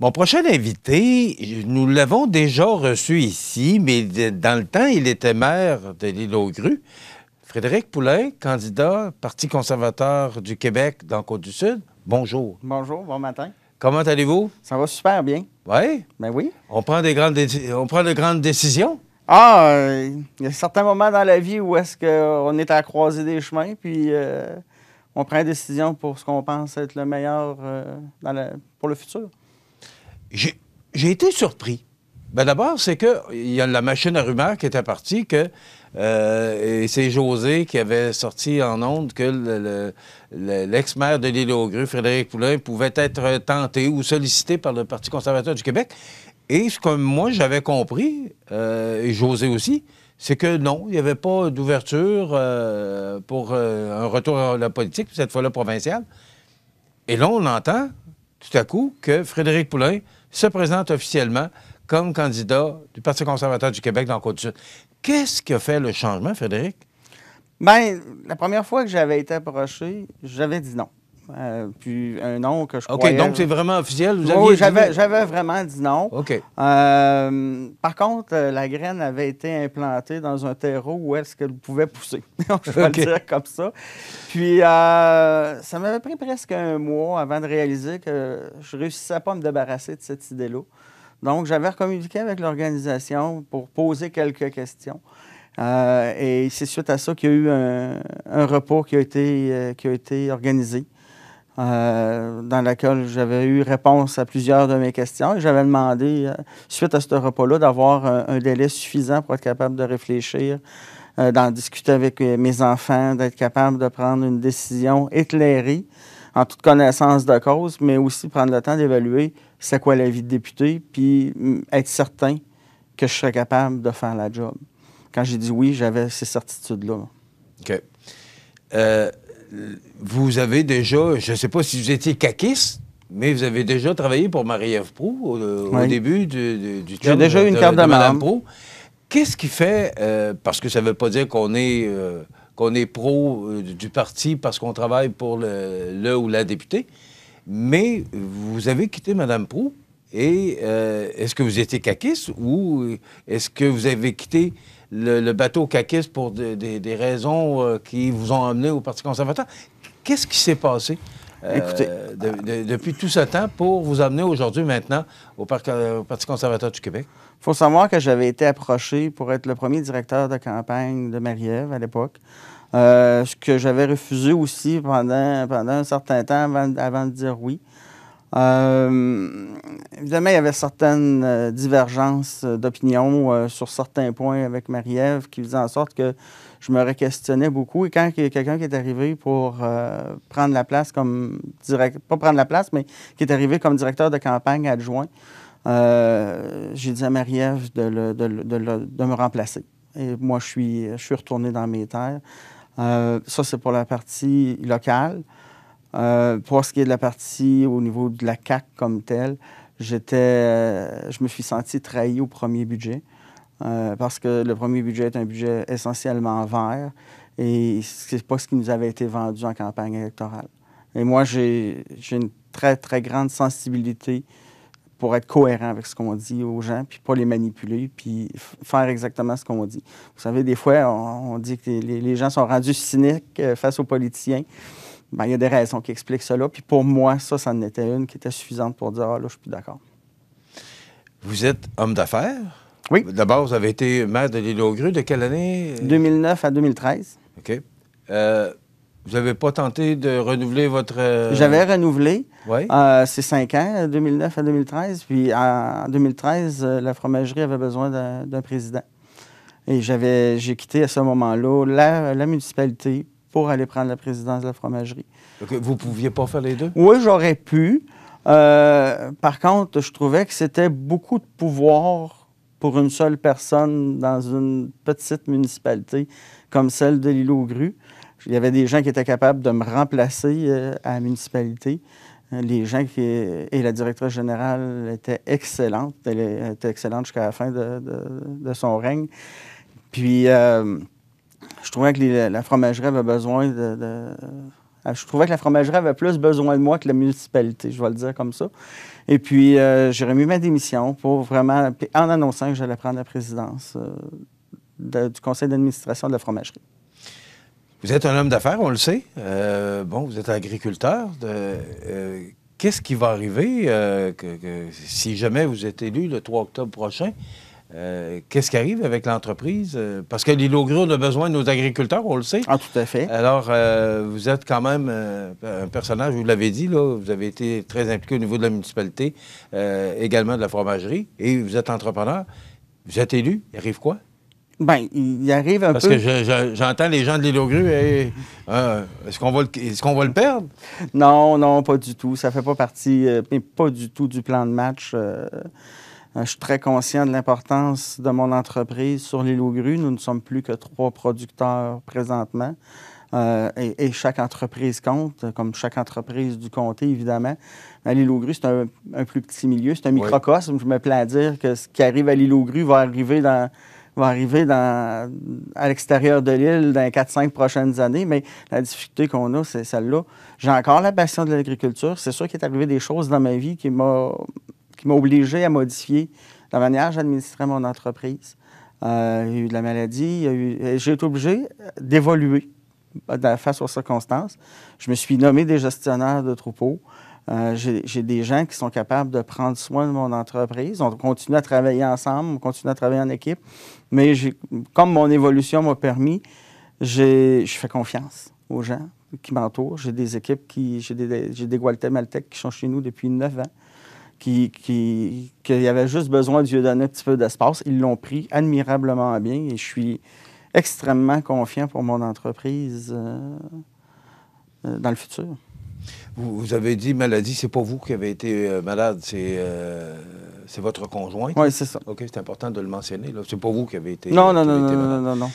Mon prochain invité, nous l'avons déjà reçu ici, mais dans le temps, il était maire de l'île aux Grues. Frédéric Poulain, candidat Parti conservateur du Québec dans Côte-du-Sud. Bonjour. Bonjour, bon matin. Comment allez-vous? Ça va super bien. Oui? Ben oui. On prend des grandes, on prend de grandes décisions? Ah, euh, il y a certains moments dans la vie où est-ce qu'on est à croiser des chemins, puis euh, on prend des décisions pour ce qu'on pense être le meilleur euh, pour le futur. J'ai été surpris. Ben D'abord, c'est qu'il y a la machine à rumeurs qui était partie, que euh, c'est José qui avait sorti en ondes que l'ex-maire de l'île aux Grues, Frédéric Poulin, pouvait être tenté ou sollicité par le Parti conservateur du Québec. Et ce que moi, j'avais compris, euh, et José aussi, c'est que non, il n'y avait pas d'ouverture euh, pour un retour à la politique, cette fois-là provinciale. Et là, on entend tout à coup que Frédéric Poulin se présente officiellement comme candidat du Parti conservateur du Québec dans le Côte-Sud. Qu'est-ce qui a fait le changement, Frédéric? Bien, la première fois que j'avais été approché, j'avais dit non. Euh, puis un nom que je OK, donc c'est vraiment officiel? Vous oui, j'avais, vraiment dit non. OK. Euh, par contre, euh, la graine avait été implantée dans un terreau où est-ce qu'elle pouvait pousser. je vais le dire comme ça. Puis ça m'avait pris presque un mois avant de réaliser que je ne réussissais pas à me débarrasser de cette idée-là. Donc, j'avais communiqué avec l'organisation pour poser quelques questions. et c'est suite à ça qu'il y a eu un, repos qui a été organisé. Euh, dans laquelle j'avais eu réponse à plusieurs de mes questions. j'avais demandé, euh, suite à ce repas-là, d'avoir un, délai suffisant pour être capable de réfléchir, euh, d'en discuter avec mes enfants, d'être capable de prendre une décision éclairée, en toute connaissance de cause, mais aussi prendre le temps d'évaluer c'est quoi la vie de député, puis mm, être certain que je serais capable de faire la job. Quand j'ai dit oui, j'avais ces certitudes-là. OK vous avez déjà, je ne sais pas si vous étiez caquiste, mais vous avez déjà travaillé pour Marie-Ève Proux au, euh, début du, du, J'ai déjà eu une carte de, Qu'est-ce qui fait, euh, parce que ça ne veut pas dire qu'on est, euh, qu'on est pro du parti parce qu'on travaille pour le, le, ou la députée, mais vous avez quitté Mme Proux et est-ce que vous étiez caquiste ou est-ce que vous avez quitté le, bateau caquiste pour des raisons euh, qui vous ont amené au Parti conservateur. Qu'est-ce qui s'est passé euh, depuis tout ce temps pour vous amener aujourd'hui maintenant au, Parti conservateur du Québec? Il faut savoir que j'avais été approché pour être le premier directeur de campagne de marie à l'époque. Euh, ce que j'avais refusé aussi pendant, pendant un certain temps avant de dire oui. Euh, évidemment, il y avait certaines euh, divergences euh, d'opinion sur certains points avec Marie-Ève qui faisaient en sorte que je me réquestionnais beaucoup. Et quand quelqu'un qui est arrivé pour prendre la place comme pas prendre la place, mais qui est arrivé comme directeur de campagne adjoint, j'ai dit à Marie-Ève de, me remplacer. Et moi, je suis, retourné dans mes terres. ça, c'est pour la partie locale. Euh, pour ce qui est de la partie au niveau de la CAC comme telle, j'étais, euh, je me suis senti trahi au premier budget euh, parce que le premier budget est un budget essentiellement vert et c'est pas ce qui nous avait été vendu en campagne électorale. Et moi, j'ai une très, très grande sensibilité pour être cohérent avec ce qu'on dit aux gens, puis pas les manipuler, puis faire exactement ce qu'on dit. Vous savez, des fois, on, dit que les, gens sont rendus cyniques face aux politiciens. Ben, il y a des raisons qui expliquent cela. Puis pour moi, ça, ça en était une qui était suffisante pour dire, ah là, je suis plus d'accord. Vous êtes homme d'affaires? Oui. D'abord, vous avez été maire de l'île aux Grues. De quelle année? 2009 à 2013. OK. Euh, vous n'avez pas tenté de renouveler votre... Euh, j'avais renouvelé. Oui. Euh, cinq ans, 2009 à 2013. Puis en 2013, la fromagerie avait besoin d'un président. Et j'avais, j'ai quitté à ce moment-là la municipalité pour aller prendre la présidence de la fromagerie. vous ne pouviez pas faire les deux? Oui, j'aurais pu. Euh, par contre, je trouvais que c'était beaucoup de pouvoir pour une seule personne dans une petite municipalité comme celle de l'île aux Il y avait des gens qui étaient capables de me remplacer euh, à la municipalité. Euh, les gens qui... Et la directrice générale était excellente. Elle était excellente jusqu'à la fin de, son règne. Puis je trouvais que la fromagerie avait besoin de, euh, Je trouvais que la fromagerie avait plus besoin de moi que la municipalité, je vais le dire comme ça. Et puis, euh, j'ai remis ma démission pour vraiment. En annonçant que j'allais prendre la présidence euh, du conseil d'administration de la fromagerie. Vous êtes un homme d'affaires, on le sait. bon, vous êtes agriculteur. Qu'est-ce qui va arriver si jamais vous êtes élu le 3 octobre prochain? Euh, qu'est-ce qui arrive avec l'entreprise? Euh, parce que lîlot gris, on a besoin de nos agriculteurs, on le sait. Ah, tout à fait. Alors, euh, vous êtes quand même un personnage, vous l'avez dit, là, vous avez été très impliqué au niveau de la municipalité, également de la fromagerie, et vous êtes entrepreneur. Vous êtes élu, il arrive quoi? Bien, il arrive un peu. Parce que j'entends les gens de l'île aux est-ce qu'on va, est qu'on va le perdre? Non, non, pas du tout. Ça fait pas partie, pas du tout du plan de match. Euh, je suis très conscient de l'importance de mon entreprise sur l'île aux grues. Nous ne sommes plus que trois producteurs présentement. Euh, et, chaque entreprise compte, comme chaque entreprise du comté, évidemment. l'île aux grues, c'est un, plus petit milieu, c'est un microcosme. Je me plains à dire que ce qui arrive à l'île aux grues va arriver dans à l'extérieur de l'île dans les 4-5 prochaines années, mais la difficulté qu'on a, c'est celle-là. J'ai encore la passion de l'agriculture. C'est sûr qu'il est arrivé des choses dans ma vie qui m'ont qui m'a obligé à modifier la manière j'administrais mon entreprise. Euh, il y a eu de la maladie, euh, j'ai été obligé d'évoluer euh, face aux circonstances. Je me suis nommé des gestionnaires de troupeaux. j'ai des gens qui sont capables de prendre soin de mon entreprise. On continue à travailler ensemble, on continue à travailler en équipe. Mais comme mon évolution m'a permis, je fais confiance aux gens qui m'entourent. J'ai des équipes qui. J'ai des, des qui sont chez nous depuis neuf ans qui, y avait juste besoin de lui donner un petit peu d'espace. Ils l'ont pris admirablement bien et je suis extrêmement confiant pour mon entreprise euh, euh, dans le futur. Vous, avez dit maladie, c'est pas vous qui avez été euh, malade, c'est c'est votre conjoint. Oui, c'est ça. OK, c'est important de le mentionner. C'est pas vous qui avez été. Non, non, non, non, non.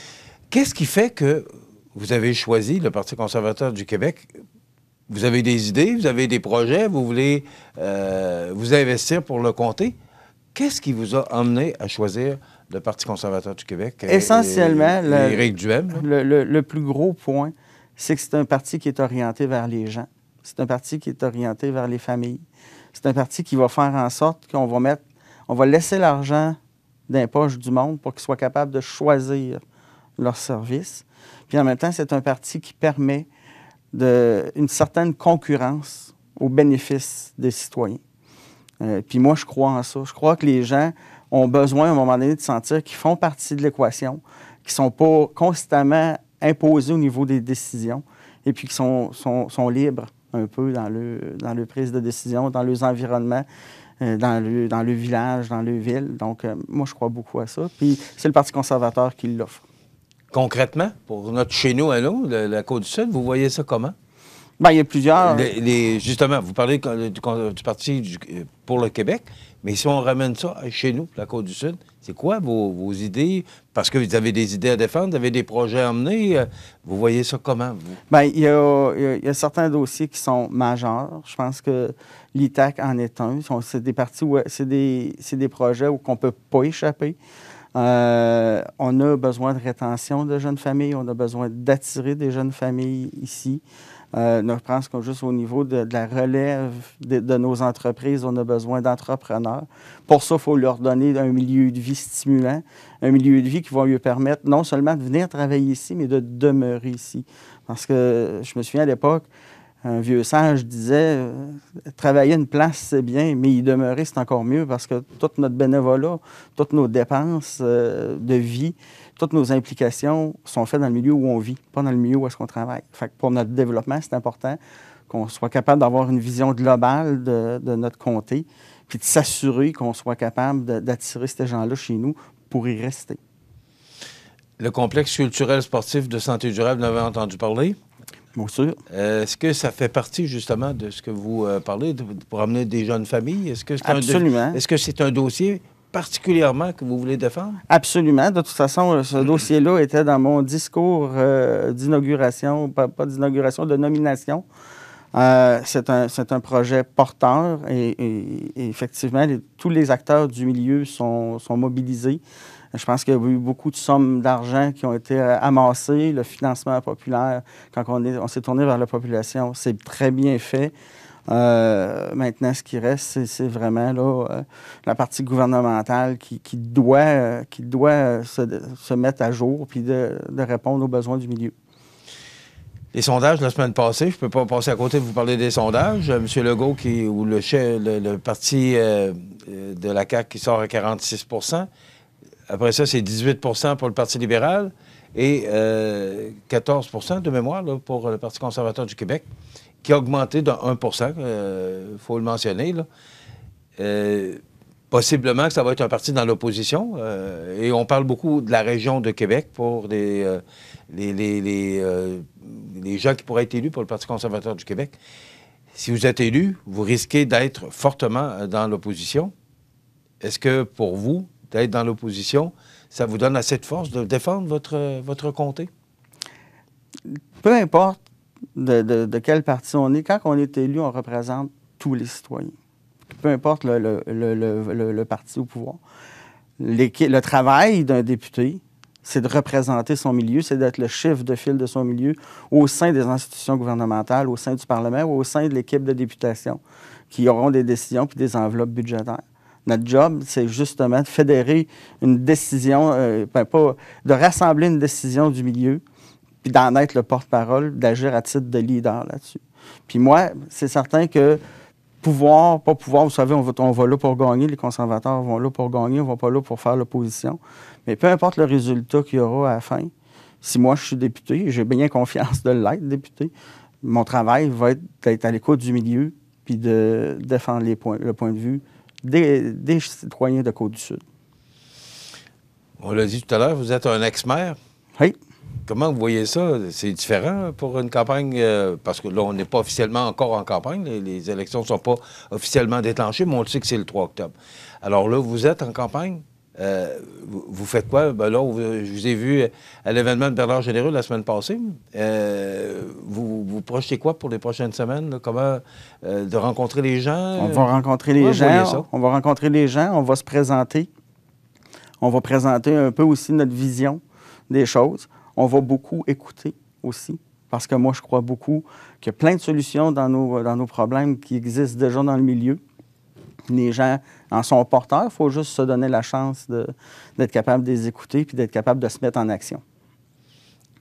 Qu'est-ce qui fait que vous avez choisi le Parti conservateur du Québec vous avez des idées, vous avez des projets, vous voulez euh, vous investir pour le comté. Qu'est-ce qui vous a amené à choisir le Parti conservateur du Québec? Euh, Essentiellement, le, plus gros point, c'est que c'est un parti qui est orienté vers les gens. C'est un parti qui est orienté vers les familles. C'est un parti qui va faire en sorte qu'on va mettre, on va laisser l'argent d'un poche du monde pour qu'ils soient capables de choisir leurs services. Puis en même temps, c'est un parti qui permet d'une certaine concurrence au bénéfice des citoyens. Euh, puis moi, je crois en ça. Je crois que les gens ont besoin, à un moment donné, de sentir qu'ils font partie de l'équation, qu'ils ne sont pas constamment imposés au niveau des décisions et puis qu'ils sont, sont, sont, libres un peu dans le, dans le prise de décision, dans leurs environnement, euh, dans, le, dans le village, dans le ville. Donc, euh, moi, je crois beaucoup à ça. Puis, c'est le Parti conservateur qui l'offre. Concrètement, pour notre chez nous à nous, la, Côte-du-Sud, vous voyez ça comment? Bien, il y a plusieurs. justement, vous parlez du, Parti pour le Québec, mais si on ramène ça chez nous, la Côte-du-Sud, c'est quoi vos, idées? Parce que vous avez des idées à défendre, vous avez des projets à emmener. Euh, vous voyez ça comment, vous? Bien, il y a, il y certains dossiers qui sont majeurs. Je pense que l'ITAC en est un. C'est des parties où c'est des, des projets où on ne peut pas échapper. Euh, on a besoin de rétention de jeunes familles, on a besoin d'attirer des jeunes familles ici. Euh, ne pense juste au niveau de, la relève de, nos entreprises, on a besoin d'entrepreneurs. Pour ça, il faut leur donner un milieu de vie stimulant, un milieu de vie qui va lui permettre non seulement de venir travailler ici, mais de demeurer ici. Parce que je me souviens à l'époque, un vieux sage disait euh, travailler une place, c'est bien, mais y demeurer, c'est encore mieux parce que tout notre bénévolat, toutes nos dépenses euh, de vie, toutes nos implications sont faites dans le milieu où on vit, pas dans le milieu où est-ce qu'on travaille. Fait que pour notre développement, c'est important qu'on soit capable d'avoir une vision globale de, notre comté, puis de s'assurer qu'on soit capable d'attirer ces gens-là chez nous pour y rester. Le complexe culturel sportif de santé durable, vous entendu parler? Est-ce que ça fait partie justement de ce que vous euh, parlez, de, pour amener des jeunes familles? Est-ce que c'est Absolument. Est-ce que c'est un dossier particulièrement que vous voulez défendre? Absolument. De toute façon, euh, ce mm-hmm. dossier-là était dans mon discours euh, d'inauguration, pas, d'inauguration, de nomination. c'est un, projet porteur et, effectivement, tous les acteurs du milieu sont, sont mobilisés. Je pense qu'il y a eu beaucoup de sommes d'argent qui ont été euh, amassées. Le financement populaire, quand on, est, on s'est tourné vers la population, c'est très bien fait. Euh, maintenant, ce qui reste, c'est vraiment euh, la partie gouvernementale qui, doit, qui doit se, mettre à jour puis de, répondre aux besoins du milieu. Les sondages la semaine passée, je ne peux pas passer à côté de vous parler des sondages. M. Legault, qui, ou le, chef, le, parti de la CAQ qui sort à 46 après ça, c'est 18 pour le Parti libéral et 14 euh, de mémoire pour le Parti conservateur du Québec, qui a augmenté de 1 il faut le mentionner. Euh, possiblement que ça va être un parti dans l'opposition. Euh, et on parle beaucoup de la région de Québec pour les, les, les gens qui pourraient être élus pour le Parti conservateur du Québec. Si vous êtes élu, vous risquez d'être fortement dans l'opposition. Est-ce que pour vous, d'être dans l'opposition, ça vous donne assez de force de défendre votre, votre comté? Peu importe de, quel parti on est, quand on est élu, on représente tous les citoyens. Peu importe le, parti au pouvoir. Le travail d'un député, c'est de représenter son milieu, c'est d'être le chef de file de son milieu au sein des institutions gouvernementales, au sein du Parlement, ou au sein de l'équipe de députation, qui auront des décisions puis des enveloppes budgétaires. Notre job, c'est justement de fédérer une décision, euh, ben, pas, de rassembler une décision du milieu, puis d'en être le porte-parole, d'agir à titre de leader là-dessus. Puis moi, c'est certain que pouvoir, pas pouvoir, vous savez, on va, là pour gagner, les conservateurs vont là pour gagner, on va pas là pour faire l'opposition. Mais peu importe le résultat qu'il y aura à la fin, si moi je suis député, j'ai bien confiance de l'être député, mon travail va être d'être à l'écoute du milieu puis de défendre le point de vue des, citoyens de Côte-du-Sud. On l'a dit tout à l'heure, vous êtes un ex-maire. Oui. Comment vous voyez ça? C'est différent pour une campagne, euh, parce que là, on n'est pas officiellement encore en campagne. Les, les élections ne sont pas officiellement déclenchées, mais on le sait que c'est le 3 octobre. Alors là, vous êtes en campagne? Euh, vous, faites quoi? Ben là, je vous ai vu à l'événement de Bernard Généreux la semaine passée. Euh, vous, vous projetez quoi pour les prochaines semaines? Comment euh, de rencontrer les gens? On va rencontrer les gens. On va rencontrer les gens, on va se présenter. On va présenter un peu aussi notre vision des choses. On va beaucoup écouter aussi. Parce que moi, je crois beaucoup qu'il y a plein de solutions dans nos, dans nos problèmes qui existent déjà dans le milieu les gens en sont porteurs. Il faut juste se donner la chance d'être capable de les écouter puis d'être capable de se mettre en action.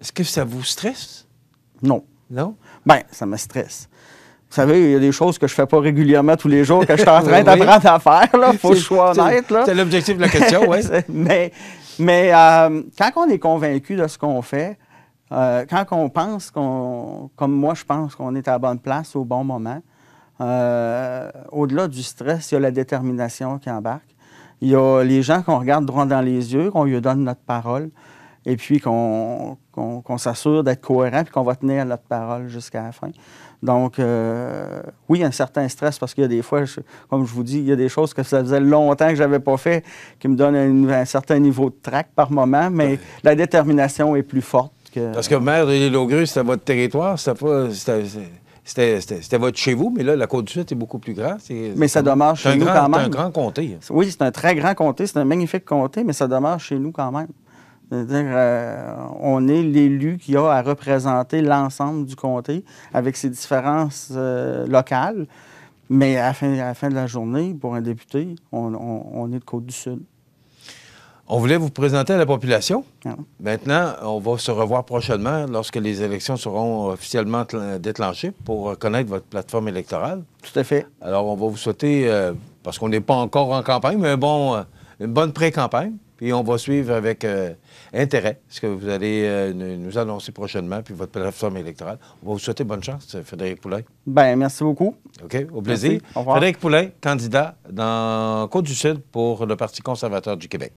Est-ce que ça vous stresse? Non. Non? Bien, ça me stresse. Vous savez, il y a des choses que je ne fais pas régulièrement tous les jours, que je suis en train d'apprendre à faire. il Faut que je sois C'est l'objectif de la question, oui. mais mais euh, quand on est convaincu de ce qu'on fait, euh, quand on pense qu'on, comme moi, je pense qu'on est à la bonne place au bon moment, euh, au-delà du stress, il y a la détermination qui embarque. Il y a les gens qu'on regarde droit dans les yeux, qu'on lui donne notre parole, et puis qu'on s'assure d'être cohérent, puis qu'on va tenir notre parole jusqu'à la fin. Donc, euh, oui, il y a un certain stress parce qu'il y a des fois, comme je vous dis, il y a des choses que ça faisait longtemps que je n'avais pas fait qui me donnent un, certain niveau de trac par moment, mais la détermination est plus forte. Que... Parce que Mère de l'île aux c'est votre territoire, c'est pas. C'était votre chez vous, mais là, la Côte-du-Sud est beaucoup plus grand. Mais ça demeure chez nous quand même. C'est un grand comté. Hein. Oui, c'est un très grand comté. C'est un magnifique comté, mais ça demeure chez nous quand même. C'est-à-dire, euh, on est l'élu qui a à représenter l'ensemble du comté avec ses différences euh, locales. Mais à la, fin, de la journée, pour un député, on est de Côte-du-Sud. On voulait vous présenter à la population. Ah. Maintenant, on va se revoir prochainement lorsque les élections seront euh, officiellement déclenchées pour euh, connaître votre plateforme électorale. Tout à fait. Alors, on va vous souhaiter, euh, parce qu'on n'est pas encore en campagne, mais une bonne pré-campagne. Puis on va suivre avec intérêt ce que vous allez nous annoncer prochainement, puis votre plateforme électorale. On va vous souhaiter bonne chance, Frédéric Poulin. Bien, merci beaucoup. OK, au plaisir. Au Frédéric Poulin, candidat dans Côte-du-Sud pour le Parti conservateur du Québec.